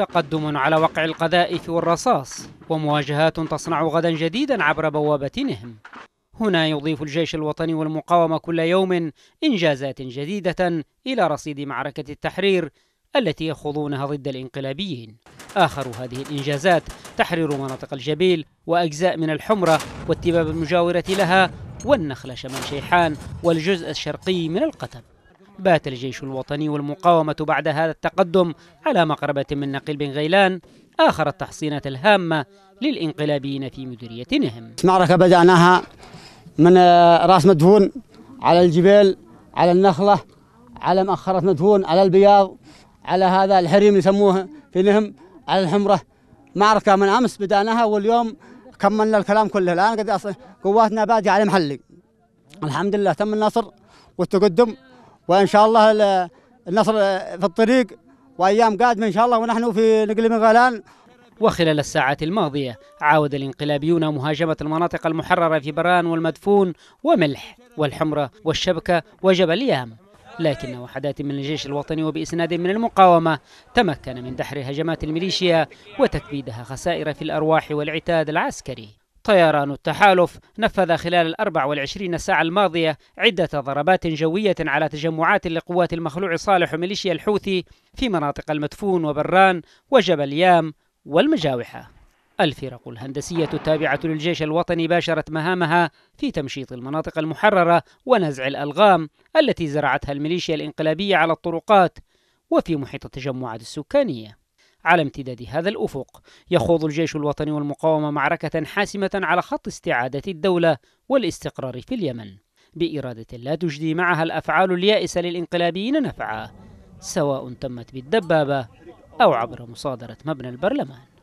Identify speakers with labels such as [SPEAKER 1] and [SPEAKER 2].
[SPEAKER 1] تقدم على وقع القذائف والرصاص ومواجهات تصنع غدا جديدا عبر بوابة نهم هنا يضيف الجيش الوطني والمقاومة كل يوم إنجازات جديدة إلى رصيد معركة التحرير التي يخوضونها ضد الإنقلابيين آخر هذه الإنجازات تحرير مناطق الجبيل وأجزاء من الحمرة والتباب المجاورة لها والنخل شمال شيحان والجزء الشرقي من القتب بات الجيش الوطني والمقاومة بعد هذا التقدم على مقربة من نقيل بن غيلان آخر التحصينات الهامة للإنقلابيين في
[SPEAKER 2] مديريتهم معركة بدأناها من آه، راس مدفون على الجبال على النخلة على مأخرة مدفون على البياض على هذا الحريم اللي يسموه في نهم على الحمرة معركة من أمس بدأناها واليوم كملنا الكلام كله الآن قد قواتنا بادية على محلي الحمد لله تم النصر والتقدم وان شاء الله النصر في الطريق وايام قادمه ان شاء الله ونحن في نقل من غلان
[SPEAKER 1] وخلال الساعات الماضية عاود الانقلابيون مهاجمة المناطق المحررة في بران والمدفون وملح والحمرة والشبكة وجبل يام لكن وحدات من الجيش الوطني وبإسناد من المقاومة تمكن من دحر هجمات الميليشيا وتكبيدها خسائر في الأرواح والعتاد العسكري طيران التحالف نفذ خلال ال 24 ساعة الماضية عدة ضربات جوية على تجمعات لقوات المخلوع صالح ميليشيا الحوثي في مناطق المدفون وبران وجبل يام والمجاوحة. الفرق الهندسية التابعة للجيش الوطني باشرت مهامها في تمشيط المناطق المحررة ونزع الألغام التي زرعتها الميليشيا الإنقلابية على الطرقات وفي محيط التجمعات السكانية. على امتداد هذا الأفق يخوض الجيش الوطني والمقاومة معركة حاسمة على خط استعادة الدولة والاستقرار في اليمن بإرادة لا تجدي معها الأفعال اليائسة للإنقلابيين نفعا سواء تمت بالدبابة أو عبر مصادرة مبنى البرلمان